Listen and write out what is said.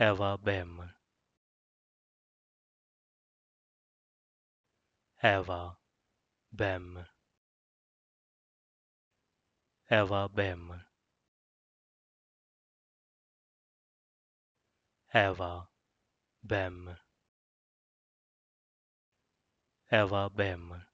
Eva Behm. Eva Behm. Eva Behm. Eva Behm. Eva Behm.